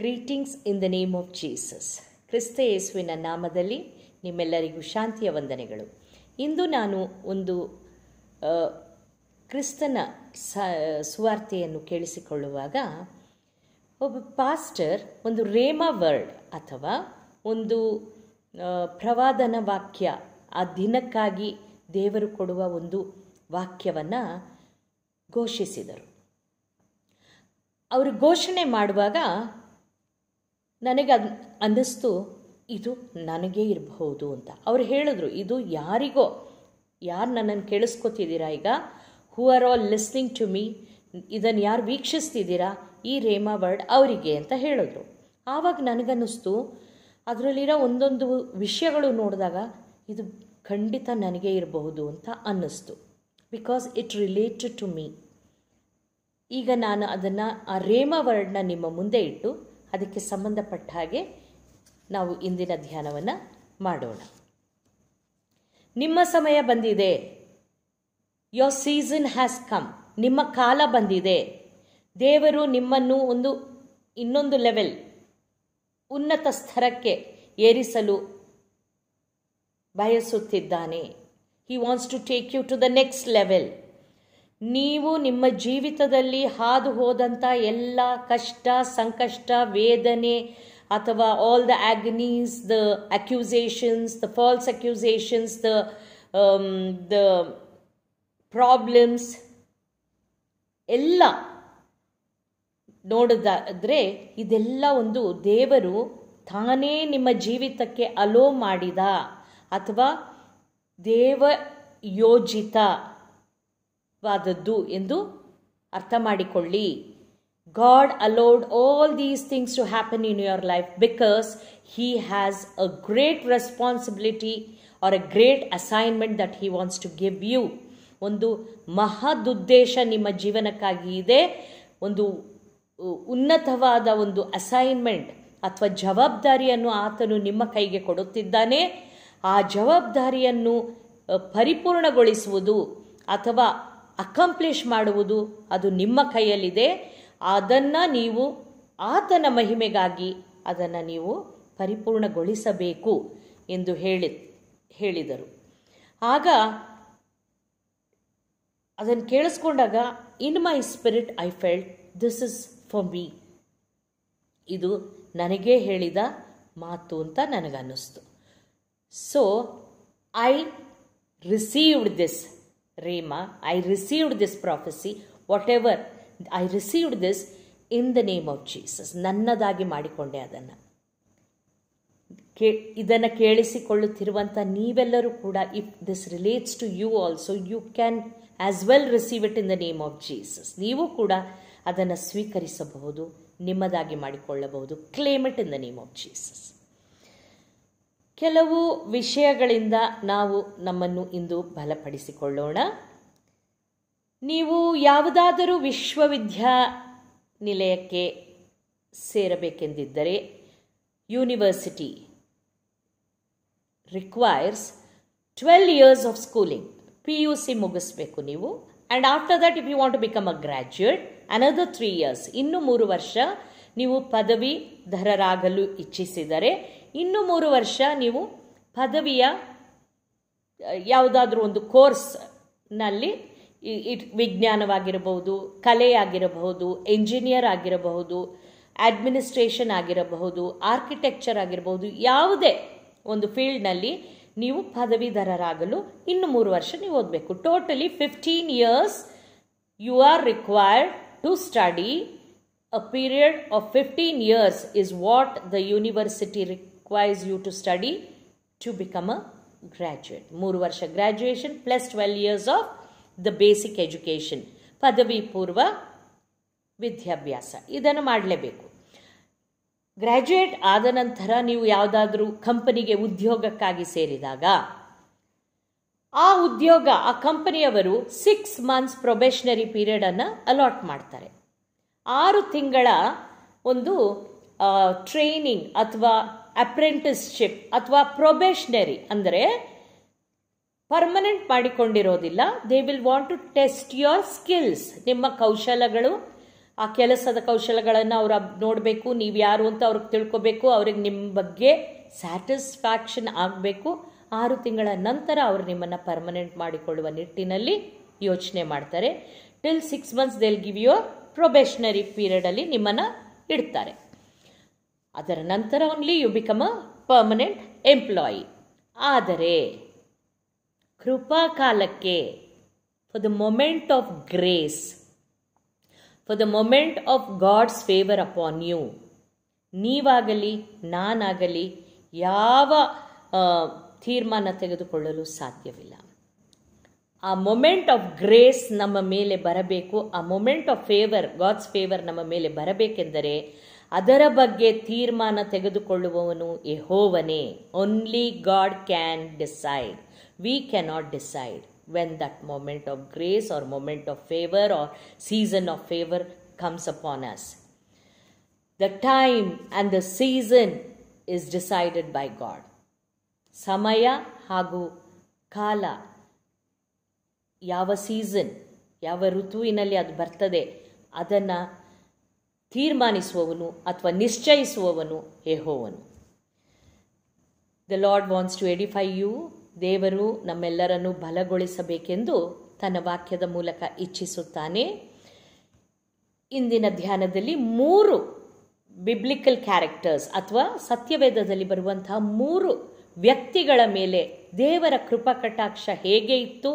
Greetings in the name of Jesus ಕ್ರಿಸ್ತ ಯೇಸುವಿನ ನಾಮದಲ್ಲಿ ನಿಮ್ಮೆಲ್ಲರಿಗೂ ಶಾಂತಿಯ ವಂದನೆಗಳು ಇಂದು ನಾನು ಒಂದು ಕ್ರಿಸ್ತನ ಸುವಾರ್ತೆಯನ್ನು ಕೇಳಿಸಿಕೊಳ್ಳುವಾಗ ಒಬ್ಬ ಪಾಸ್ಟರ್ ಒಂದು ರೇಮ ವರ್ಡ್ ಅಥವಾ ಒಂದು ಪ್ರವಾದನ ವಾಕ್ಯ ಆ ದಿನಕ್ಕಾಗಿ ದೇವರು ಕೊಡುವ ಒಂದು ವಾಕ್ಯವನ್ನು ಘೋಷಿಸಿದರು ಅವರು ಘೋಷಣೆ ಮಾಡುವಾಗ ನನಗೆ ಅನ್ ಅನ್ನಿಸ್ತು ಇದು ನನಗೇ ಇರಬಹುದು ಅಂತ ಅವ್ರು ಹೇಳಿದ್ರು ಇದು ಯಾರಿಗೋ ಯಾರು ನನ್ನನ್ನು ಕೇಳಿಸ್ಕೊತಿದ್ದೀರಾ ಈಗ who are all listening to me ಇದನ್ನು ಯಾರು ವೀಕ್ಷಿಸ್ತಿದ್ದೀರಾ ಈ ರೇಮಾ ವರ್ಡ್ ಅವರಿಗೆ ಅಂತ ಹೇಳಿದ್ರು ಆವಾಗ ನನಗನ್ನಿಸ್ತು ಅದರಲ್ಲಿರೋ ಒಂದೊಂದು ವಿಷಯಗಳು ನೋಡಿದಾಗ ಇದು ಖಂಡಿತ ನನಗೆ ಇರಬಹುದು ಅಂತ ಅನ್ನಿಸ್ತು because it related to me ಈಗ ನಾನು ಅದನ್ನು ಆ ರೇಮಾ ವರ್ಡ್ನ ನಿಮ್ಮ ಮುಂದೆ ಇಟ್ಟು ಅದಕ್ಕೆ ಸಂಬಂಧಪಟ್ಟ ಹಾಗೆ ನಾವು ಇಂದಿನ ಧ್ಯಾನವನ್ನು ಮಾಡೋಣ ನಿಮ್ಮ ಸಮಯ ಬಂದಿದೆ ಯೋರ್ ಸೀಸನ್ ಹ್ಯಾಸ್ ಕಮ್ ನಿಮ್ಮ ಕಾಲ ಬಂದಿದೆ ದೇವರು ನಿಮ್ಮನ್ನು ಒಂದು ಇನ್ನೊಂದು ಲೆವೆಲ್ ಉನ್ನತ ಸ್ತರಕ್ಕೆ ಏರಿಸಲು ಬಯಸುತ್ತಿದ್ದಾನೆ he wants to take you to the next level ನೀವು ನಿಮ್ಮ ಜೀವಿತದಲ್ಲಿ ಹಾದು ಹೋದಂಥ ಎಲ್ಲ ಕಷ್ಟ ಸಂಕಷ್ಟ ವೇದನೆ ಅಥವಾ all the agonies the accusations the false accusations the the problems ಎಲ್ಲ ನೋಡೋದಾದರೆ ಇದೆಲ್ಲ ಒಂದು ದೇವರು ತಾನೇ ನಿಮ್ಮ ಜೀವಿತಕ್ಕೆ ಅಲೋ ಮಾಡಿದ ಅಥವಾ ದೇವ ಯೋಜಿತ ವಾದದ್ದು ಎಂದು ಅರ್ಥ ಮಾಡಿಕೊಳ್ಳಿ God allowed all these things to happen in your life because he has a great responsibility or a great assignment that he wants to give you ಒಂದು ಮಹದುದ್ದೇಶ ನಿಮ್ಮ ಜೀವನಕ್ಕಾಗಿ ಇದೆ ಒಂದು ಉನ್ನತವಾದ ಒಂದು ಅಸೈನ್ಮೆಂಟ್ ಅಥವಾ ಜವಾಬ್ದಾರಿಯನ್ನು ಆತನು ನಿಮ್ಮ ಕೈಗೆ ಕೊಡುತ್ತಿದ್ದಾನೆ ಆ ಜವಾಬ್ದಾರಿಯನ್ನು ಪರಿಪೂರ್ಣಗೊಳಿಸುವುದು ಅಥವಾ ಅಕಂಪ್ಲಿಷ್ ಮಾಡುವುದು ಅದು ನಿಮ್ಮ ಕೈಯಲ್ಲಿದೆ ಅದನ್ನು ನೀವು ಆತನ ಮಹಿಮೆಗಾಗಿ ಅದನ್ನು ನೀವು ಪರಿಪೂರ್ಣಗೊಳಿಸಬೇಕು ಎಂದು ಹೇಳಿ ಹೇಳಿದರು ಆಗ ಅದನ್ನು ಕೇಳಿಸ್ಕೊಂಡಾಗ in my spirit I felt this is for me ಇದು ನನಗೆ ಹೇಳಿದ ಮಾತು ಅಂತ ನನಗನ್ನಿಸ್ತು so I received this Rema, I received this prophecy, whatever, I received this in the name of Jesus. ನನ್ನದಾಗಿ ಮಾಡಿಕೊಂಡೆ ಅದನ್ನು ಕೇ ಇದನ್ನು ಕೇಳಿಸಿಕೊಳ್ಳುತ್ತಿರುವಂಥ ನೀವೆಲ್ಲರೂ ಕೂಡ if this relates to you also you can as well receive it in the name of Jesus ನೀವು ಕೂಡ ಅದನ್ನು ಸ್ವೀಕರಿಸಬಹುದು ನಿಮ್ಮದಾಗಿ ಮಾಡಿಕೊಳ್ಳಬಹುದು claim it in the name of Jesus ಕೆಲವು ವಿಷಯಗಳಿಂದ ನಾವು ನಮ್ಮನ್ನು ಇಂದು ಬಲಪಡಿಸಿಕೊಳ್ಳೋಣ ನೀವು ಯಾವುದಾದರೂ ನಿಲಯಕ್ಕೆ ಸೇರಬೇಕೆಂದಿದ್ದರೆ university requires twelve years of schooling P U C ಮುಗಿಸ್ಬೇಕು ನೀವು and after that if you want to become a graduate another three years ಇನ್ನೂ ಮೂರು ವರ್ಷ ನೀವು ಪದವೀಧರರಾಗಲು ಇಚ್ಛಿಸಿದರೆ ಇನ್ನು ಮೂರು ವರ್ಷ ನೀವು ಪದವಿಯ ಯಾವುದಾದ್ರೂ ಒಂದು ಕೋರ್ಸ್ನಲ್ಲಿ ಇಟ್ ವಿಜ್ಞಾನವಾಗಿರಬಹುದು ಕಲೆಯಾಗಿರಬಹುದು ಎಂಜಿನಿಯರ್ ಆಗಿರಬಹುದು ಅಡ್ಮಿನಿಸ್ಟ್ರೇಷನ್ ಆಗಿರಬಹುದು ಆರ್ಕಿಟೆಕ್ಚರ್ ಆಗಿರಬಹುದು ಯಾವುದೇ ಒಂದು ಫೀಲ್ಡ್ನಲ್ಲಿ ನೀವು ಪದವೀಧರರಾಗಲು ಇನ್ನು ಮೂರು ವರ್ಷ ನೀವು ಓದಬೇಕು totally fifteen years you are required to study a period of fifteen years is what the university requires you to study to become a graduate. ಮೂರು ವರ್ಷ graduation plus twelve years of the basic education ಪದವಿ ಪೂರ್ವ ವಿದ್ಯಾಭ್ಯಾಸ ಇದನ್ನು ಮಾಡಲೇಬೇಕು graduate ಆದ ನಂತರ ನೀವು ಯಾವುದಾದ್ರೂ ಕಂಪನಿಗೆ ಉದ್ಯೋಗಕ್ಕಾಗಿ ಸೇರಿದಾಗ ಆ ಉದ್ಯೋಗ ಆ ಕಂಪನಿಯವರು ಸಿಕ್ಸ್ ಮಂತ್ಸ್ ಪ್ರೊಬೆಷನರಿ ಪೀರಿಯಡನ್ನು ಅಲಾಟ್ ಮಾಡ್ತಾರೆ ಆರು ತಿಂಗಳ ಒಂದು ಟ್ರೈನಿಂಗ್ ಅಥವಾ ಅಪ್ರೆಂಟಿಸ್ಶಿಪ್ ಅಥವಾ ಪ್ರೊಬೇಷನರಿ ಅಂದರೆ ಪರ್ಮನೆಂಟ್ ಮಾಡಿಕೊಂಡಿರೋದಿಲ್ಲ they will want to test your skills ನಿಮ್ಮ ಕೌಶಲಗಳು ಆ ಕೆಲಸದ ಕೌಶಲಗಳನ್ನು ಅವ್ರು ನೋಡಬೇಕು ನೀವು ಯಾರು ಅಂತ ಅವ್ರಿಗೆ ತಿಳ್ಕೊಬೇಕು ಅವ್ರಿಗೆ ನಿಮ್ಮ ಬಗ್ಗೆ ಸ್ಯಾಟಿಸ್ಫ್ಯಾಕ್ಷನ್ ಆಗಬೇಕು ಆರು ತಿಂಗಳ ನಂತರ ಅವರು ನಿಮ್ಮನ್ನು ಪರ್ಮನೆಂಟ್ ಮಾಡಿಕೊಳ್ಳುವ ನಿಟ್ಟಿನಲ್ಲಿ ಯೋಚನೆ ಮಾಡ್ತಾರೆ till six months they'll give your probationary ಪೀರಿಯಡಲ್ಲಿ ನಿಮ್ಮನ್ನು ಇಡ್ತಾರೆ ಅದರ ನಂತರ only you become a permanent employee ಆದರೆ ಕೃಪಾ ಕಾಲಕ್ಕೆ for the moment of grace for the moment of God's favour upon you ನೀವಾಗಲಿ ನಾನಾಗಲಿ ಯಾವ ತೀರ್ಮಾನ ತೆಗೆದುಕೊಳ್ಳಲು ಸಾಧ್ಯವಿಲ್ಲ ಆ ಮೊಮೆಂಟ್ ಆಫ್ ಗ್ರೇಸ್ ನಮ್ಮ ಮೇಲೆ ಬರಬೇಕು ಆ moment of favour God's favour ನಮ್ಮ ಮೇಲೆ ಬರಬೇಕೆಂದರೆ ಅದರ ಬಗ್ಗೆ ತೀರ್ಮಾನ ತೆಗೆದುಕೊಳ್ಳುವವನು ಎಹೋವನೇ only God can decide we cannot decide when that moment of grace or moment of favour or season of favour comes upon us the time and the season is decided by God ಸಮಯ ಹಾಗೂ ಕಾಲ ಯಾವ season ಯಾವ ಋತುವಿನಲ್ಲಿ ಅದು ಬರ್ತದೆ ಅದನ್ನು ತೀರ್ಮಾನಿಸುವವನು ಅಥವಾ ನಿಶ್ಚಯಿಸುವವನು ಹೇಹೋವನು the Lord wants to edify you ದೇವರು ನಮ್ಮೆಲ್ಲರನ್ನು ಬಲಗೊಳಿಸಬೇಕೆಂದು ತನ್ನ ವಾಕ್ಯದ ಮೂಲಕ ಇಚ್ಛಿಸುತ್ತಾನೆ ಇಂದಿನ ಧ್ಯಾನದಲ್ಲಿ ಮೂರು ಬಿಬ್ಲಿಕಲ್ ಕ್ಯಾರೆಕ್ಟರ್ಸ್ ಅಥವಾ ಸತ್ಯವೇದದಲ್ಲಿ ಬರುವಂತಹ ಮೂರು ವ್ಯಕ್ತಿಗಳ ಮೇಲೆ ದೇವರ ಕೃಪಕಟಾಕ್ಷ ಹೇಗೆ ಇತ್ತು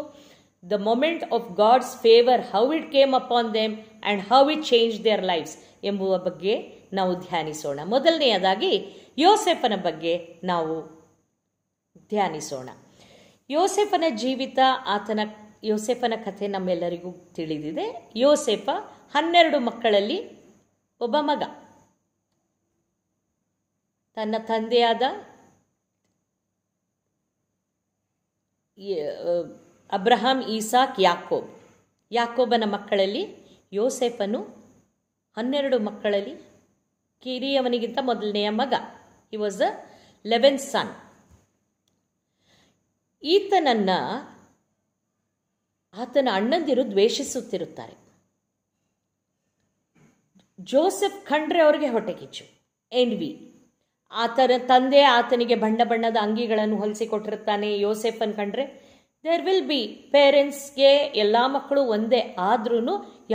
the moment of God's favor, how it came upon them and how it changed their lives ಎಂಬುವ ಬಗ್ಗೆ ನಾವು ಧ್ಯಾನಿಸೋಣ ಮೊದಲನೆಯದಾಗಿ ಯೋಸೆಫನ ಬಗ್ಗೆ ನಾವು ಧ್ಯಾನಿಸೋಣ ಯೋಸೆಫನ ಜೀವಿತ ಆತನ ಯೋಸೆಫನ ಕಥೆ ನಮ್ಮೆಲ್ಲರಿಗೂ ತಿಳಿದಿದೆ ಯೋಸೆಫ ಹನ್ನೆರಡು ಮಕ್ಕಳಲ್ಲಿ ಒಬ್ಬ ಮಗ ತನ್ನ ತಂದೆಯಾದ ಅಬ್ರಹಾಂ ಈಸಾಕ್ ಯಾಕೋಬ್ ಯಾಕೋಬನ ಮಕ್ಕಳಲ್ಲಿ ಯೋಸೆಫನು ಹನ್ನೆರಡು ಮಕ್ಕಳಲ್ಲಿ ಕಿರಿಯವನಿಗಿಂತ ಮೊದಲನೆಯ ಮಗ ಹಿ ವಾಸ್ ಅ ಲೆವೆನ್ ಸನ್ ಈತನನ್ನ ಆತನ ಅಣ್ಣಂದಿರು ದ್ವೇಷಿಸುತ್ತಿರುತ್ತಾರೆ ಜೋಸೆಫ್ ಕಂಡ್ರೆ ಅವರಿಗೆ ಎನ್ ವಿ ಆತನ ತಂದೆ ಆತನಿಗೆ ಬಣ್ಣ ಬಣ್ಣದ ಅಂಗಿಗಳನ್ನು ಹೊಲಿಸಿಕೊಟ್ಟಿರುತ್ತಾನೆ ಯೋಸೆಫನ್ ಕಂಡ್ರೆ ದೇರ್ ವಿಲ್ ಬಿ ಪೇರೆಂಟ್ಸ್ಗೆ ಎಲ್ಲ ಮಕ್ಕಳು ಒಂದೇ ಆದ್ರೂ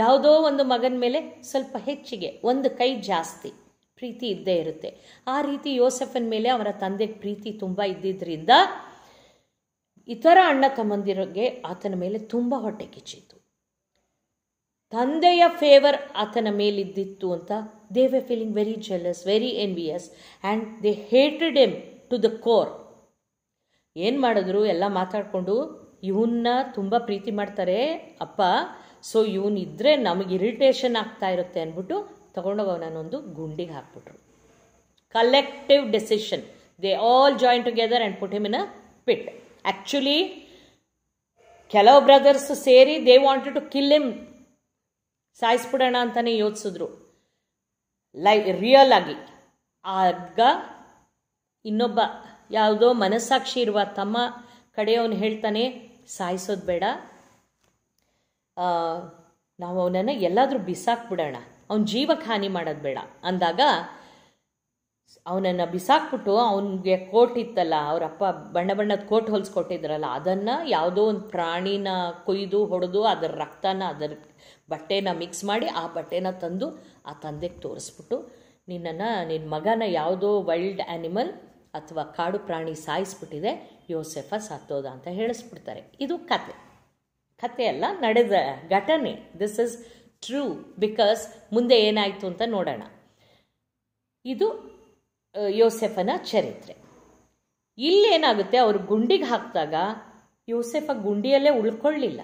ಯಾವುದೋ ಒಂದು ಮಗನ ಮೇಲೆ ಸ್ವಲ್ಪ ಹೆಚ್ಚಿಗೆ ಒಂದು ಕೈ ಜಾಸ್ತಿ ಪ್ರೀತಿ ಇದ್ದೇ ಇರುತ್ತೆ ಆ ರೀತಿ ಯೋಸೆಫನ್ ಮೇಲೆ ಅವರ ತಂದೆ ಪ್ರೀತಿ ತುಂಬ ಇದ್ದಿದ್ದರಿಂದ ಇತರ ಅಣ್ಣ ತಮ್ಮಂದಿರಿಗೆ ಆತನ ಮೇಲೆ ತುಂಬ ಹೊಟ್ಟೆ ಕಿಚ್ಚಿತ್ತು ತಂದೆಯ ಫೇವರ್ ಆತನ ಮೇಲಿದ್ದಿತ್ತು ಅಂತ they were feeling very jealous very envious and they hated them to the core ಏನು ಮಾಡಿದ್ರು ಎಲ್ಲ ಮಾತಾಡಿಕೊಂಡು ಇವನ್ನ ತುಂಬ ಪ್ರೀತಿ ಮಾಡ್ತಾರೆ ಅಪ್ಪ ಸೊ ಇವನಿದ್ರೆ ನಮಗೆ ಇರಿಟೇಷನ್ ಆಗ್ತಾ ಇರುತ್ತೆ ಅಂದ್ಬಿಟ್ಟು ತಗೊಂಡೋಗಿ ಅವನನ್ನೊಂದು ಗುಂಡಿಗೆ ಹಾಕ್ಬಿಟ್ರು collective decision they all join together and put him in a pit actually ಕೆಲವು ಬ್ರದರ್ಸ್ ಸೇರಿ they wanted to kill him ಸಾಯಿಸ್ಬಿಡೋಣ ಅಂತಲೇ ಯೋಚಿಸಿದ್ರು ಲೈ ರಿಯಲ್ ಆಗಿ ಆಗ ಇನ್ನೊಬ್ಬ ಯಾವುದೋ ಮನಸ್ಸಾಕ್ಷಿ ಇರುವ ತಮ್ಮ ಕಡೆಯವನು ಹೇಳ್ತಾನೆ ಸಾಯಿಸೋದು ಬೇಡ ನಾವು ಅವನನ್ನು ಎಲ್ಲಾದರೂ ಬಿಸಾಕ್ಬಿಡೋಣ ಅವನ ಜೀವಕ್ಕೆ ಹಾನಿ ಮಾಡೋದು ಬೇಡ ಅಂದಾಗ ಅವನನ್ನು ಬಿಸಾಕ್ಬಿಟ್ಟು ಅವನಿಗೆ ಕೋಟ್ ಇತ್ತಲ್ಲ ಅವರಪ್ಪ ಬಣ್ಣ ಬಣ್ಣದ ಕೋಟ್ ಹೊಲಿಸ್ಕೊಟ್ಟಿದ್ರಲ್ಲ ಅದನ್ನು ಯಾವುದೋ ಒಂದು ಪ್ರಾಣಿನ ಕೊಯ್ದು ಹೊಡೆದು ಅದರ ರಕ್ತನ ಅದರ ಬಟ್ಟೆನ ಮಿಕ್ಸ್ ಮಾಡಿ ಆ ಬಟ್ಟೆನ ತಂದು ಆ ತಂದೆಗೆ ತೋರಿಸ್ಬಿಟ್ಟು ನಿನ್ನನ್ನು ನಿನ್ನ ಮಗನ ಯಾವುದೋ ವೈಲ್ಡ್ ಆ್ಯನಿಮಲ್ ಅಥವಾ ಕಾಡು ಪ್ರಾಣಿ ಸಾಯಿಸ್ಬಿಟ್ಟಿದೆ ಯೋಸೆಫ ಸತ್ತೋದ ಅಂತ ಹೇಳಿಸ್ಬಿಡ್ತಾರೆ ಇದು ಕತೆ ಕತೆ ಅಲ್ಲ ನಡೆದ ಘಟನೆ ದಿಸ್ ಇಸ್ ಟ್ರೂ ಬಿಕಾಸ್ ಮುಂದೆ ಏನಾಯಿತು ಅಂತ ನೋಡೋಣ ಇದು ಯೋಸೆಫನ ಚರಿತ್ರೆ ಇಲ್ಲೇನಾಗುತ್ತೆ ಅವರು ಗುಂಡಿಗೆ ಹಾಕಿದಾಗ ಯೋಸೆಫ ಗುಂಡಿಯಲ್ಲೇ ಉಳ್ಕೊಳ್ಳಿಲ್ಲ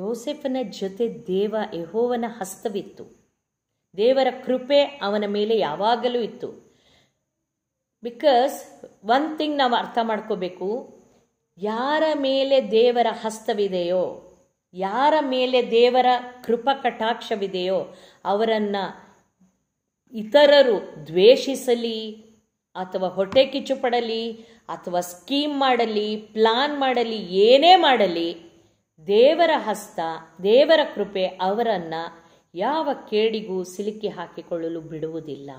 ಯೋಸೆಫನ ಜೊತೆ ದೇವ ಯಹೋವನ ಹಸ್ತವಿತ್ತು ದೇವರ ಕೃಪೆ ಅವನ ಮೇಲೆ ಯಾವಾಗಲೂ ಇತ್ತು ಬಿಕಾಸ್ ಒನ್ ಥಿಂಗ್ ನಾವು ಅರ್ಥ ಮಾಡ್ಕೋಬೇಕು ಯಾರ ಮೇಲೆ ದೇವರ ಹಸ್ತವಿದೆಯೋ ಯಾರ ಮೇಲೆ ದೇವರ ಕೃಪ ಕಟಾಕ್ಷವಿದೆಯೋ ಅವರನ್ನು ಇತರರು ದ್ವೇಷಿಸಲಿ ಅಥವಾ ಹೊಟ್ಟೆ ಕಿಚ್ಚು ಪಡಲಿ ಅಥವಾ ಸ್ಕೀಮ್ ಮಾಡಲಿ ಪ್ಲಾನ್ ಮಾಡಲಿ ಏನೇ ಮಾಡಲಿ ದೇವರ ಹಸ್ತ ದೇವರ ಕೃಪೆ ಅವರನ್ನು ಯಾವ ಕೇಡಿಗೂ ಸಿಲುಕಿ ಹಾಕಿಕೊಳ್ಳಲು ಬಿಡುವುದಿಲ್ಲ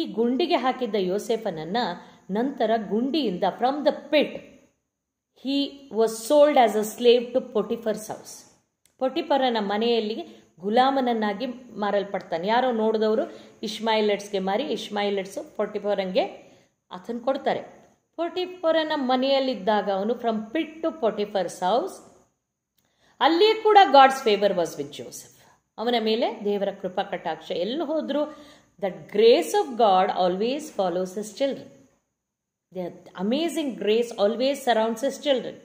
ಈ ಗುಂಡಿಗೆ ಹಾಕಿದ್ದ ಯೋಸೆಫನನ್ನ ನಂತರ ಗುಂಡಿಯಿಂದ from the pit he was sold as a slave to Potiphar's house ಪೊಟಿಫರನ ಮನೆಯಲ್ಲಿ ಗುಲಾಮನನ್ನಾಗಿ ಮಾರಲ್ಪಡ್ತಾನೆ ಯಾರೋ ನೋಡಿದವರು ಇಶ್ಮಾಯಿಲೆಟ್ಸ್ಗೆ ಮಾರಿ ಇಶ್ಮಾಯಿಲೆಟ್ಸ್ ಪೊಟಿಫರಂಗೆ ಅದನ್ನ ಕೊಡ್ತಾರೆ ಪೊಟಿಫರನ ಮನೆಯಲ್ಲಿದ್ದಾಗ ಅವನು from pit to Potiphar's house ಅಲ್ಲಿಯೇ ಕೂಡ God's favour was with Joseph ಅವನ ಮೇಲೆ ದೇವರ ಕೃಪಾ ಕಟಾಕ್ಷ ಎಲ್ಲಿ ಹೋದರೂ that grace of God always follows his children the amazing grace always surrounds his children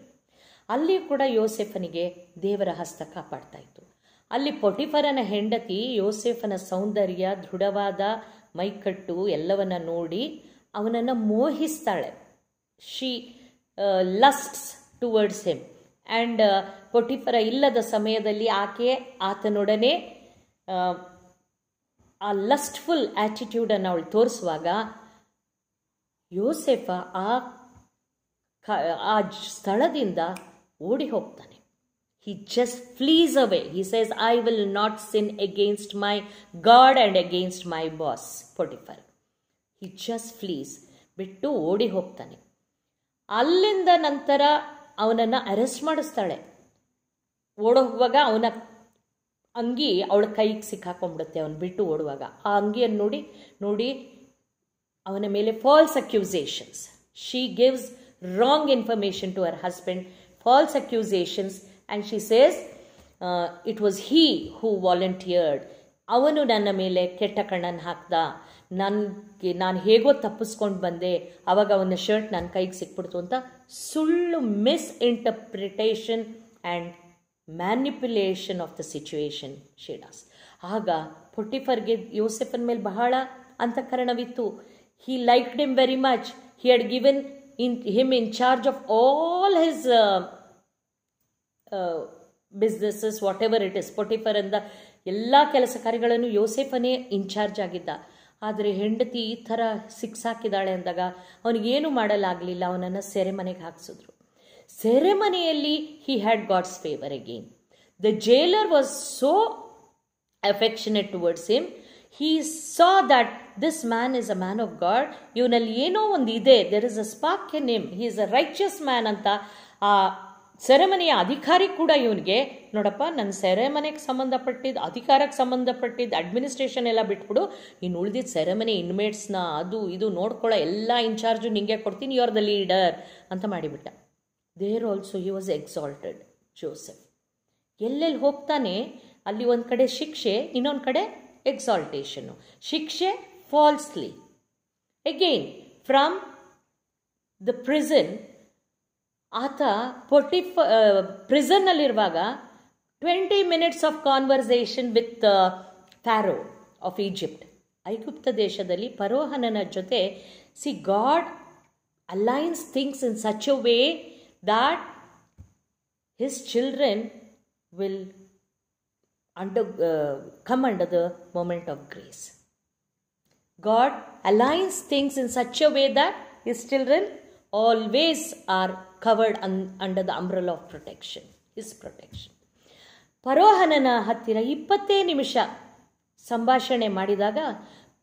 ಅಲ್ಲಿ ಕೂಡ ಯೋಸೆಫನಿಗೆ ದೇವರ ಹಸ್ತ ಕಾಪಾಡ್ತಾ ಇತ್ತು ಅಲ್ಲಿ ಪೊಟಿಫರನ ಹೆಂಡತಿ ಯೋಸೆಫನ ಸೌಂದರ್ಯ ದೃಢವಾದ ಮೈಕಟ್ಟು ಎಲ್ಲವನ್ನ ನೋಡಿ ಅವನನ್ನು ಮೋಹಿಸ್ತಾಳೆ she lusts towards him and ಪೊಟಿಫರ uh, ಇಲ್ಲದ ಸಮಯದಲ್ಲಿ ಆಕೆ ಆತನೊಡನೆ ಆ ಲಸ್ಟ್ಫುಲ್ ಆ್ಯಟಿಟ್ಯೂಡನ್ನು ಅವಳು ತೋರಿಸುವಾಗ ಯೋಸೆಫ ಆ ಆ ಸ್ಥಳದಿಂದ ಓಡಿ ಹೋಗ್ತಾನೆ ಹಿ just flees away he says I will not sin against my God and against my boss Potiphar he just flees ಬಿಟ್ಟು ಓಡಿ ಹೋಗ್ತಾನೆ ಅಲ್ಲಿಂದ ನಂತರ ಅವನನ್ನು ಅರೆಸ್ಟ್ ಮಾಡಿಸ್ತಾಳೆ ಓಡೋಗುವಾಗ ಅವನ ಅಂಗಿ ಅವಳ ಕೈಗೆ ಸಿಕ್ಕಾಕೊಂಡ್ಬಿಡುತ್ತೆ ಅವನು ಬಿಟ್ಟು ಓಡುವಾಗ ಆ ಅಂಗಿಯನ್ನು ನೋಡಿ ನೋಡಿ ಅವನ ಮೇಲೆ false accusations she gives wrong information to her husband false accusations and she says it was he who volunteered ಅವನು ನನ್ನ ಮೇಲೆ ಕೆಟ್ಟ ಕಣ್ಣನ್ನು ಹಾಕ್ದ ನನಗೆ ನಾನು ಹೇಗೋ ತಪ್ಪಿಸ್ಕೊಂಡು ಬಂದೆ ಅವಾಗ ಅವನ ಶರ್ಟ್ ನನ್ನ ಕೈಗೆ ಸಿಕ್ಬಿಡ್ತು ಅಂತ ಸುಳ್ಳು misinterpretation and manipulation of the situation ಶೇಡಾಸ್ ಆಗ ಪೊಟಿಫರ್ಗೆ ಯೋಸೆಫನ್ ಮೇಲೆ ಬಹಳ ಅಂತಃಕರಣವಿತ್ತು he liked him very much he had given in him in charge of all his businesses what ever it is Potiphar ಅಂದ ಎಲ್ಲ ಕೆಲಸ ಕಾರ್ಯಗಳನ್ನು ಯೋಸೆಫನೇ ಇನ್ಚಾರ್ಜ್ ಆಗಿದ್ದ ಆದರೆ ಹೆಂಡತಿ ಈ ಥರ ಸಿಕ್ಸ್ ಹಾಕಿದ್ದಾಳೆ ಅಂದಾಗ ಅವನಿಗೇನು ಮಾಡಲಾಗಲಿಲ್ಲ ಅವನನ್ನು ಸೆರೆಮನೆಗೆ ಹಾಕಿಸಿದ್ರು ಸೆರೆಮನೆಯಲ್ಲಿ he had God's favour again the jailer was so affectionate towards him he saw that this man is a man of God ಇವನಲ್ಲಿ ಏನೋ ಒಂದು ಇದೆ there is a spark a name he is a righteous man ಅಂತ ಆ ಸೆರೆಮನೆಯ ಅಧಿಕಾರಿ ಕೂಡ ಇವನಿಗೆ ನೋಡಪ್ಪ ನನ್ನ ಸೆರೆಮನೆಗೆ ಸಂಬಂಧಪಟ್ಟಿದ್ದು ಅಧಿಕಾರಕ್ಕೆ ಸಂಬಂಧಪಟ್ಟಿದ್ದು ಅಡ್ಮಿನಿಸ್ಟ್ರೇಷನ್ ಎಲ್ಲ ಬಿಟ್ಬಿಡು ಇನ್ನು ಉಳಿದಿದ್ದ ಸೆರೆಮನೆ ಇನ್ಮೇಟ್ಸ್ನ ಅದು ಇದು ನೋಡ್ಕೊಳ್ಳೋ ಎಲ್ಲ ಇನ್ಚಾರ್ಜು ನಿಂಗೆ ಕೊಡ್ತೀನಿ ಯು ಆರ್ ದ ಲೀಡರ್ ಅಂತ ಮಾಡಿಬಿಟ್ಟ there also he was exalted Joseph ಎಲ್ಲೆಲ್ಲಿ ಹೋಗ್ತಾನೆ ಅಲ್ಲಿ ಒಂದು ಕಡೆ ಶಿಕ್ಷೆ ಇನ್ನೊಂದು ಕಡೆ ಎಕ್ಸಾಲ್ಟೇಷನ್ನು ಶಿಕ್ಷೆ falsely again from the prison ಆತ ಪೊಟಿಫ ಪ್ರಿಸನ್ನಲ್ಲಿರುವಾಗ twenty minutes of conversation with Pharaoh of Egypt ಐಗುಪ್ತ ದೇಶದಲ್ಲಿ ಪರೋಹನನ ಜೊತೆ see God aligns things in such a way that his children will under come under the moment of grace God aligns things in such a way that his children always are covered an under the umbrella of protection is protection ಪರೋಹನನ ಹತ್ತಿರ ಇಪ್ಪತ್ತೇ ನಿಮಿಷ ಸಂಭಾಷಣೆ ಮಾಡಿದಾಗ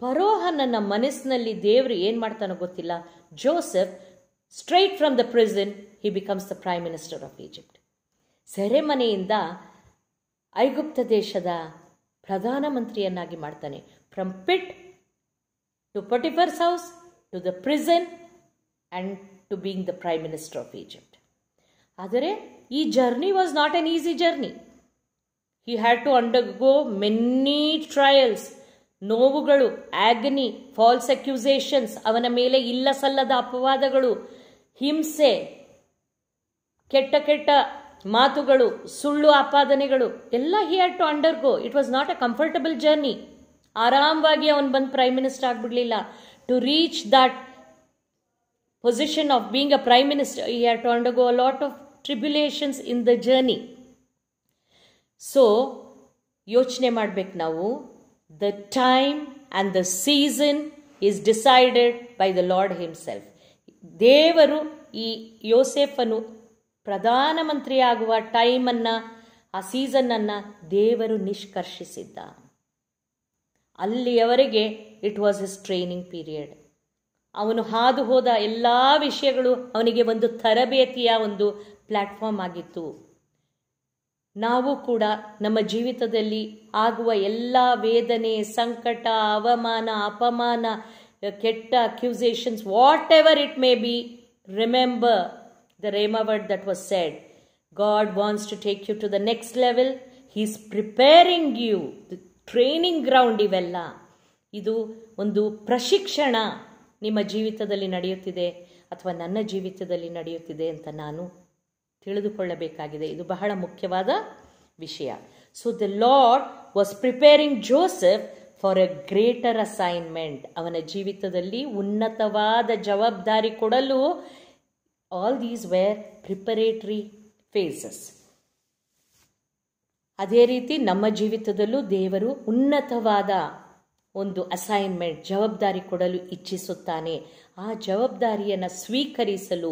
ಪರೋಹನನ ಮನಸ್ಸಿನಲ್ಲಿ ದೇವರು ಏನು ಮಾಡ್ತಾನೋ ಗೊತ್ತಿಲ್ಲ Joseph straight from the present he becomes the prime minister of Egypt ಸೆರೆಮನೆಯಿಂದ ಐಗುಪ್ತ ದೇಶದ ಪ್ರಧಾನಮಂತ್ರಿಯನ್ನಾಗಿ ಮಾಡ್ತಾನೆ from pit to Potiphar's house to the prison and to being the minister Minister of ಆದರೆ ಈ journey was not an easy journey he had to undergo many trials ನೋವುಗಳು agony falls accusations ಅವನ ಮೇಲೆ ಇಲ್ಲ ಸಲ್ಲದ ಅಪವಾದಗಳು ಹಿಂಸೆ ಕೆಟ್ಟ ಕೆಟ್ಟ ಮಾತುಗಳು ಸುಳ್ಳು ಆಪಾದನೆಗಳು ಎಲ್ಲ he had to go it was not a comfortable journey ಆರಾಮವಾಗಿ ಅವನು ಬಂದು ಪ್ರೈಮ್ ಮಿನಿಸ್ಟರ್ ಆಗಿಬಿಡಲಿಲ್ಲ to reach that position of being a prime minister, he had to undergo a lot of tribulations in the journey. So ಯೋಚನೆ ಮಾಡ್ಬೇಕು ನಾವು the time and the season is decided by the Lord himself ದೇವರು ಈ ಯೋಸೆಫನು ಪ್ರಧಾನಮಂತ್ರಿ ಆಗುವ ಟೈಮನ್ನು ಆ ಸೀಸನನ್ನು ದೇವರು ನಿಷ್ಕರ್ಷಿಸಿದ್ದ ಅಲ್ಲಿಯವರೆಗೆ it was as training period ಅವನು ಹಾದು ಹೋದ ಎಲ್ಲ ವಿಷಯಗಳು ಅವನಿಗೆ ಒಂದು ತರಬೇತಿಯ ಒಂದು ಪ್ಲಾಟ್ಫಾರ್ಮ್ ಆಗಿತ್ತು ನಾವು ಕೂಡ ನಮ್ಮ ಜೀವಿತದಲ್ಲಿ ಆಗುವ ಎಲ್ಲ ವೇದನೆ ಸಂಕಟ ಅವಮಾನ ಅಪಮಾನ ಕೆಟ್ಟ accusations what ever it may be remember the rhema word that was said God wants to take you to the next level is preparing you training ground ಇವೆಲ್ಲ ಇದು ಒಂದು ಪ್ರಶಿಕ್ಷಣ ನಿಮ್ಮ ಜೀವಿತದಲ್ಲಿ ನಡೆಯುತ್ತಿದೆ ಅಥವಾ ನನ್ನ ಜೀವಿತದಲ್ಲಿ ನಡೆಯುತ್ತಿದೆ ಅಂತ ನಾನು ತಿಳಿದುಕೊಳ್ಳಬೇಕಾಗಿದೆ ಇದು ಬಹಳ ಮುಖ್ಯವಾದ ವಿಷಯ so the Lord was preparing Joseph for a greater assignment ಅವನ ಜೀವಿತದಲ್ಲಿ ಉನ್ನತವಾದ ಜವಾಬ್ದಾರಿ ಕೊಡಲು all these were preparatory phases ಅದೇ ರೀತಿ ನಮ್ಮ ಜೀವಿತದಲ್ಲೂ ದೇವರು ಉನ್ನತವಾದ ಒಂದು ಅಸೈನ್ಮೆಂಟ್ ಜವಾಬ್ದಾರಿ ಕೊಡಲು ಇಚ್ಛಿಸುತ್ತಾನೆ ಆ ಜವಾಬ್ದಾರಿಯನ್ನು ಸ್ವೀಕರಿಸಲು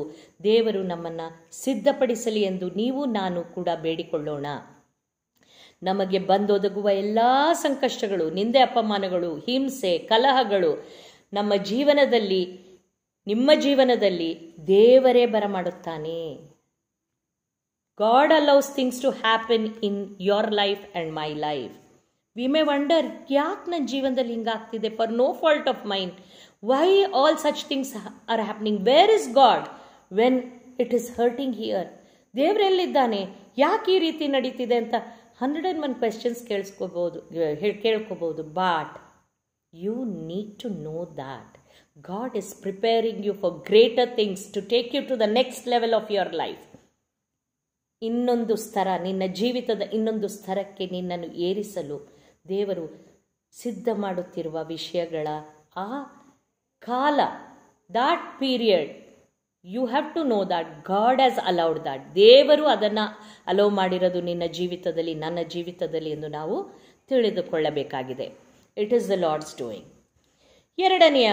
ದೇವರು ನಮ್ಮನ್ನು ಸಿದ್ಧಪಡಿಸಲಿ ಎಂದು ನೀವು ನಾನು ಕೂಡ ಬೇಡಿಕೊಳ್ಳೋಣ ನಮಗೆ ಬಂದೊದಗುವ ಎಲ್ಲ ಸಂಕಷ್ಟಗಳು ನಿಂದೆ ಅಪಮಾನಗಳು ಹಿಂಸೆ ಕಲಹಗಳು ನಮ್ಮ ಜೀವನದಲ್ಲಿ ನಿಮ್ಮ ಜೀವನದಲ್ಲಿ ದೇವರೇ ಬರಮಾಡುತ್ತಾನೆ God allows things to happen in your life and my life We may wonder, kya apna jivan da lingaagtide for no fault of mine. Why all such things are happening? Where is God when it is hurting here? ದೇವರೆಲ್ಲಿದ್ದಾನೆ ಯಾಕೆ ಈ ರೀತಿ ನಡೀತಿದೆ ಅಂತ hundred and one questions ಕೇಳಿಸ್ಕೋಬೋದು ಕೇಳ್ಕೋಬೋದು but you need to know that God is preparing you for greater things to take you to the next level of your life ಇನ್ನೊಂದು ಸ್ತರ ನಿನ್ನ ಜೀವಿತದ ಇನ್ನೊಂದು ಸ್ತರಕ್ಕೆ ನಿನ್ನನ್ನು ಏರಿಸಲು ದೇವರು ಸಿದ್ಧ ಮಾಡುತ್ತಿರುವ ವಿಷಯಗಳ ಆ ಕಾಲ that period you have to know that God has allowed that ದೇವರು ಅದನ್ನು ಅಲೋವ್ ಮಾಡಿರೋದು ನಿನ್ನ ಜೀವಿತದಲ್ಲಿ ನನ್ನ ಜೀವಿತದಲ್ಲಿ ಎಂದು ನಾವು ತಿಳಿದುಕೊಳ್ಳಬೇಕಾಗಿದೆ it is the Lord's doing ಎರಡನೆಯ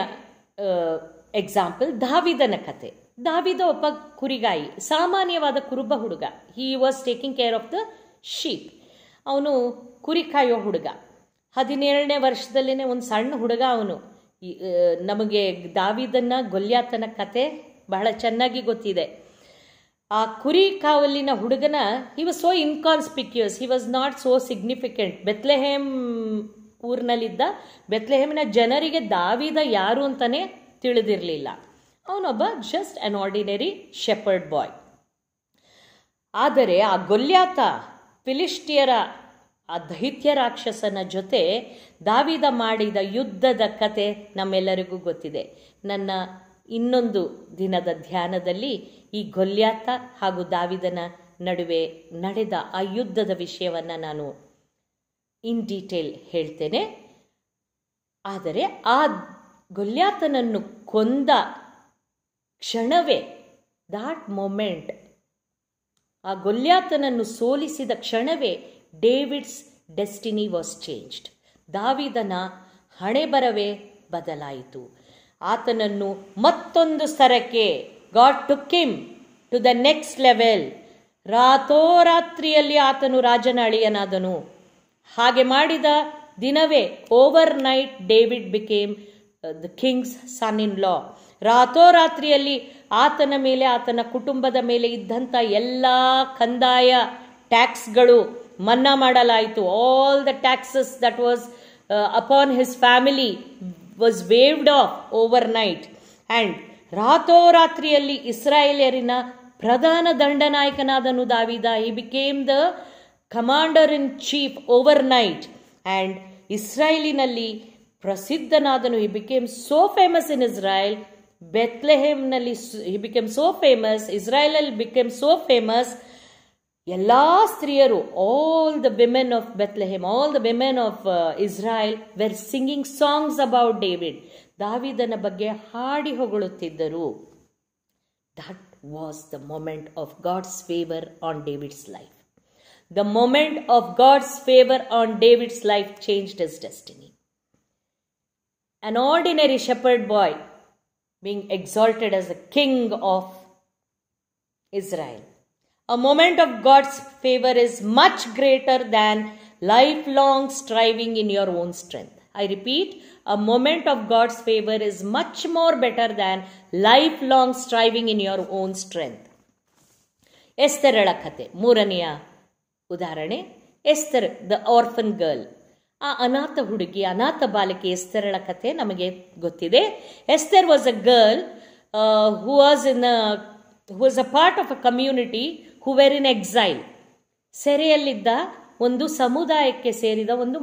ಎಕ್ಸಾಂಪಲ್ uh, ದಾವಿದನ ಕತೆ ದಾವಿದ ಒಬ್ಬ ಕುರಿಗಾಯಿ ಸಾಮಾನ್ಯವಾದ ಕುರುಬ ಹುಡುಗ he was taking care of the sheep ಅವನು ಕುರಿ ಕಾಯೋ ಹುಡುಗ ಹದಿನೇಳನೇ ವರ್ಷದಲ್ಲೇ ಒಂದು ಸಣ್ಣ ಹುಡುಗ ಅವನು ನಮಗೆ ದಾವಿದನ್ನ ಗೊಲ್ಯಾತನ ಕತೆ ಬಹಳ ಚೆನ್ನಾಗಿ ಗೊತ್ತಿದೆ ಆ ಕುರಿ ಕಾವಲಿನ ಹುಡುಗನ he was so inconspicuous he was not so significant Bethlehem ಊರಿನಲ್ಲಿದ್ದ ಬೆತ್ಲೆಹೇಮಿನ ಜನರಿಗೆ ದಾವಿದ ಯಾರು ಅಂತಲೇ ತಿಳಿದಿರಲಿಲ್ಲ ಅವನೊಬ್ಬ just an ordinary shepherd boy ಆದರೆ ಆ ಗೊಲ್ಯಾತ ಫಿಲಿಸ್ಟಿಯರ ಆ ದೈತ್ಯ ರಾಕ್ಷಸನ ಜೊತೆ ದಾವಿದ ಮಾಡಿದ ಯುದ್ಧದ ಕತೆ ನಮ್ಮೆಲ್ಲರಿಗೂ ಗೊತ್ತಿದೆ ನನ್ನ ಇನ್ನೊಂದು ದಿನದ ಧ್ಯಾನದಲ್ಲಿ ಈ ಗೊಲ್ಯಾತ ಹಾಗೂ ದಾವಿದನ ನಡುವೆ ನಡೆದ ಆ ಯುದ್ಧದ ವಿಷಯವನ್ನು ನಾನು ಇನ್ ಡೀಟೇಲ್ ಹೇಳ್ತೇನೆ ಆದರೆ ಆ ಗೊಲ್ಯಾತನನ್ನು ಕೊಂದ ಕ್ಷಣವೇ ದಾಟ್ ಮೊಮೆಂಟ್ ಆ ಗೊಲ್ಯಾತನನ್ನು ಸೋಲಿಸಿದ ಕ್ಷಣವೇ ಡೇವಿಡ್ಸ್ ಡೆಸ್ಟಿನಿ ವಾಸ್ ಚೇಂಜ್ಡ್ ದಾವಿದನ ಹಣೆ ಬರವೇ ಬದಲಾಯಿತು ಆತನನ್ನು ಮತ್ತೊಂದು ಸ್ತರಕ್ಕೆ God took him to the next level ರಾತೋರಾತ್ರಿಯಲ್ಲಿ ಆತನು ರಾಜನ ಅಳಿಯನಾದನು ಹಾಗೆ ಮಾಡಿದ ದಿನವೇ overnight David became the king's son in law ರಾತೋರಾತ್ರಿಯಲ್ಲಿ ಆತನ ಮೇಲೆ ಆತನ ಕುಟುಂಬದ ಮೇಲೆ ಇದ್ದಂಥ ಎಲ್ಲ ಕಂದಾಯ ಟ್ಯಾಕ್ಸ್ಗಳು ಮನ್ನಾ ಮಾಡಲಾಯಿತು all the taxes that was upon his family was waived off overnight and ರಾತೋರಾತ್ರಿಯಲ್ಲಿ ಇಸ್ರಾಯೇಲಿಯರಿನ ಪ್ರಧಾನ ದಂಡನಾಯಕನಾದನು ದಾವಿದ he became the commander in chief overnight and ಇಸ್ರಾಯೇಲಿನಲ್ಲಿ ಪ್ರಸಿದ್ಧನಾದನು he became so famous in Israel Bethlehem Nali, he became so famous, Israel became so famous. Last year, all the women of Bethlehem, all the women of uh, Israel were singing songs about David. Davidana bagge hadi hogulutidaru. That was the moment of God's favor on David's life. The moment of God's favor on David's life changed his destiny. An ordinary shepherd boy being exalted as the King of Israel. A moment of God's favor is much greater than lifelong striving in your own strength. I repeat, a moment of God's favor is much more better than lifelong striving in your own strength. ಎಸ್ತರಳ ಕತೆ ಮೂರನೆಯ ಉದಾಹರಣೆ Esther the orphan girl ಆ ಅನಾಥ ಹುಡುಗಿ ಅನಾಥ ಬಾಲಕಿ ಎಸ್ತೆರಳ ಕಥೆ ನಮಗೆ ಗೊತ್ತಿದೆ Esther was a girl who was in who was a part of a community who were in exile ಸೆರೆಯಲ್ಲಿದ್ದ ಒಂದು ಸಮುದಾಯಕ್ಕೆ ಸೇರಿದ ಒಂದು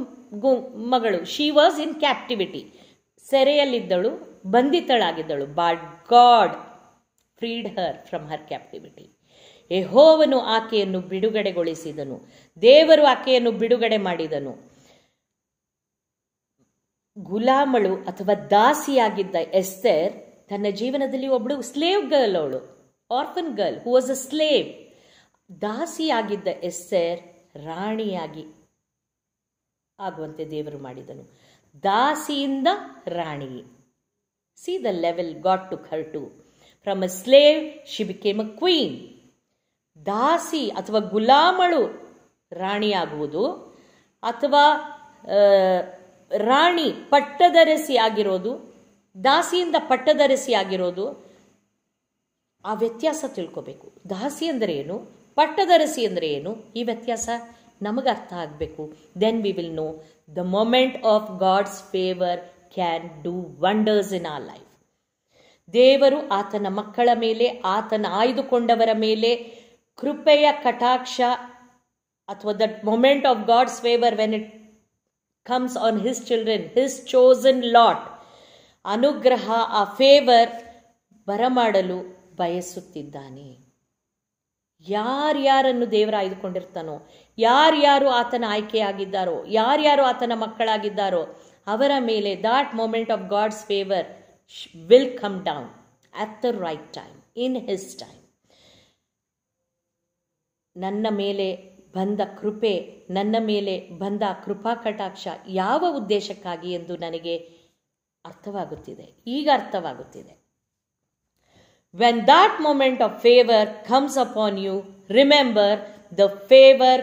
ಮಗಳು ಶಿ ವಾಸ್ ಇನ್ ಕ್ಯಾಪ್ಟಿವಿಟಿ ಸೆರೆಯಲ್ಲಿದ್ದಳು ಬಂಧಿತಳಾಗಿದ್ದಳು but God freed her from her captivity ಯಹೋವನು ಆಕೆಯನ್ನು ಬಿಡುಗಡೆಗೊಳಿಸಿದನು ದೇವರು ಆಕೆಯನ್ನು ಬಿಡುಗಡೆ ಮಾಡಿದನು ಗುಲಾಮಳು ಅಥವಾ ದಾಸಿಯಾಗಿದ್ದ ಎಸ್ತೇರ್ ತನ್ನ ಜೀವನದಲ್ಲಿ ಒಬ್ಬಳು ಸ್ಲೇವ್ ಗರ್ಲ್ ಅವಳು orphan girl who was a slave ದಾಸಿಯಾಗಿದ್ದ ಎಸ್ತೇರ್ ರಾಣಿಯಾಗಿ ಆಗುವಂತೆ ದೇವರು ಮಾಡಿದನು ದಾಸಿಯಿಂದ ರಾಣಿ see the level got to ಕರ್ to from a slave she became a queen ದಾಸಿ ಅಥವಾ ಗುಲಾಮಳು ರಾಣಿಯಾಗುವುದು ಅಥವಾ ರಾಣಿ ಪಟ್ಟದರಸಿ ಆಗಿರೋದು ದಾಸಿಯಿಂದ ಪಟ್ಟದರಸಿ ಆಗಿರೋದು ಆ ವ್ಯತ್ಯಾಸ ತಿಳ್ಕೋಬೇಕು ದಾಸಿ ಅಂದರೆ ಏನು ಪಟ್ಟದರಸಿ ಅಂದರೆ ಏನು ಈ ವ್ಯತ್ಯಾಸ ನಮಗೆ ಅರ್ಥ ಆಗಬೇಕು then we will know the moment of God's favour can do wonders in our life ದೇವರು ಆತನ ಮಕ್ಕಳ ಮೇಲೆ ಆತನ ಆಯ್ದುಕೊಂಡವರ ಮೇಲೆ ಕೃಪೆಯ ಕಟಾಕ್ಷ ಅಥವಾ that moment of God's favour when it comes on his children his chosen lot ಅನುಗ್ರಹ ಆ ಫೇವರ್ ಬರಮಾಡಲು ಬಯಸುತ್ತಿದ್ದಾನೆ ಯಾರ್ಯಾರನ್ನು ದೇವರ ಆಯ್ದುಕೊಂಡಿರ್ತಾನೋ ಯಾರ್ಯಾರು ಆತನ ಆಯ್ಕೆಯಾಗಿದ್ದಾರೋ ಯಾರ್ಯಾರು ಆತನ ಮಕ್ಕಳಾಗಿದ್ದಾರೋ ಅವರ ಮೇಲೆ that moment of God's favour will come down at the right time in his time ನನ್ನ ಮೇಲೆ ಬಂದ ಕೃಪೆ ನನ್ನ ಮೇಲೆ ಬಂದ ಕೃಪಾ ಕಟಾಕ್ಷ ಯಾವ ಉದ್ದೇಶಕ್ಕಾಗಿ ಎಂದು ನನಗೆ ಅರ್ಥವಾಗುತ್ತಿದೆ ಈಗ ಅರ್ಥವಾಗುತ್ತಿದೆ when that moment of favour comes upon you remember the favour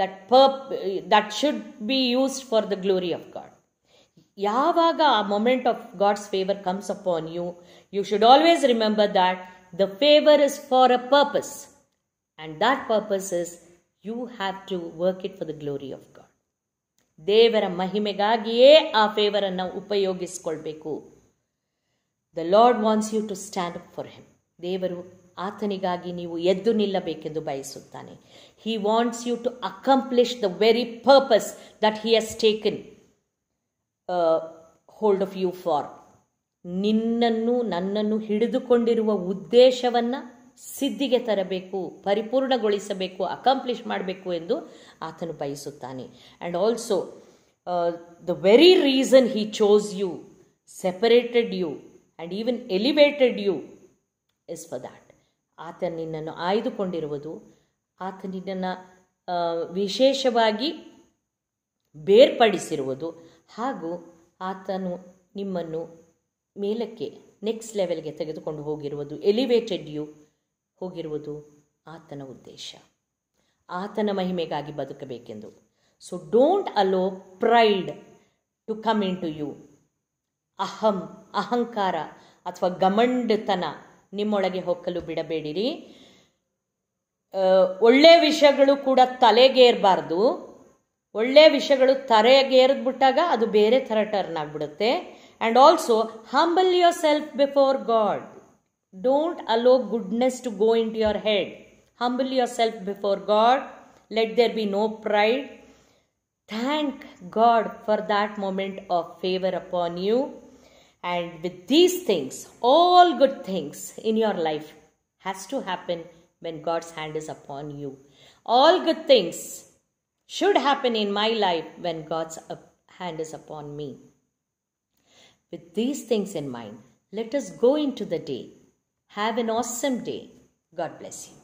that purpose that should be used for the glory of God ಯಾವಾಗ ಆ moment of God's favour comes upon you you should always remember that the favour is for a purpose and that purpose is you have to work it for the glory of God ದೇವರ ಮಹಿಮೆಗಾಗಿಯೇ ಆ ಫೇವರನ್ನು ಉಪಯೋಗಿಸ್ಕೊಳ್ಬೇಕು the Lord wants you to stand up for him ದೇವರು ಆತನಿಗಾಗಿ ನೀವು ಎದ್ದು ನಿಲ್ಲಬೇಕೆಂದು ಬಯಸುತ್ತಾನೆ he wants you to accomplish the very purpose that he has taken hold of you for ನಿನ್ನನ್ನು ನನ್ನನ್ನು ಹಿಡಿದುಕೊಂಡಿರುವ ಉದ್ದೇಶವನ್ನು ಸಿದ್ಧಿಗೆ ತರಬೇಕು ಪರಿಪೂರ್ಣಗೊಳಿಸಬೇಕು ಅಕಂಪ್ಲಿಷ್ ಮಾಡಬೇಕು ಎಂದು ಆತನು ಬಯಸುತ್ತಾನೆ and also the very reason he chose you separated you and even elevated you is for that ಆತ ನಿನ್ನನ್ನು ಆಯ್ದುಕೊಂಡಿರುವುದು ಆತ ನಿನ್ನನ್ನು ವಿಶೇಷವಾಗಿ ಬೇರ್ಪಡಿಸಿರುವುದು ಹಾಗೂ ಆತನು ನಿಮ್ಮನ್ನು ಮೇಲಕ್ಕೆ ನೆಕ್ಸ್ಟ್ ಲೆವೆಲ್ಗೆ ತೆಗೆದುಕೊಂಡು ಹೋಗಿರುವುದು ಎಲಿವೇಟೆಡ್ ಯು ಹೋಗಿರುವುದು ಆತನ ಉದ್ದೇಶ ಆತನ ಮಹಿಮೆಗಾಗಿ ಬದುಕಬೇಕೆಂದು so don't allow pride to come into you ಅಹಂ ಅಹಂಕಾರ ಅಥವಾ ಗಮಂಡತನ ನಿಮ್ಮೊಳಗೆ ಹೊಕ್ಕಲು ಬಿಡಬೇಡಿರಿ ಒಳ್ಳೆಯ ವಿಷಯಗಳು ಕೂಡ ತಲೆಗೇರಬಾರ್ದು ಒಳ್ಳೆಯ ವಿಷಯಗಳು ತರೆಗೇರಿದ್ಬಿಟ್ಟಾಗ ಅದು ಬೇರೆ ಥರ ಟರ್ನ್ ಆಗಿಬಿಡುತ್ತೆ and also humble yourself before God Don't allow goodness to go into your head. Humble yourself before God. Let there be no pride. Thank God for that moment of favor upon you. And with these things, all good things in your life has to happen when God's hand is upon you. All good things should happen in my life when God's hand is upon me. With these things in mind, let us go into the day have an awesome day. God bless you.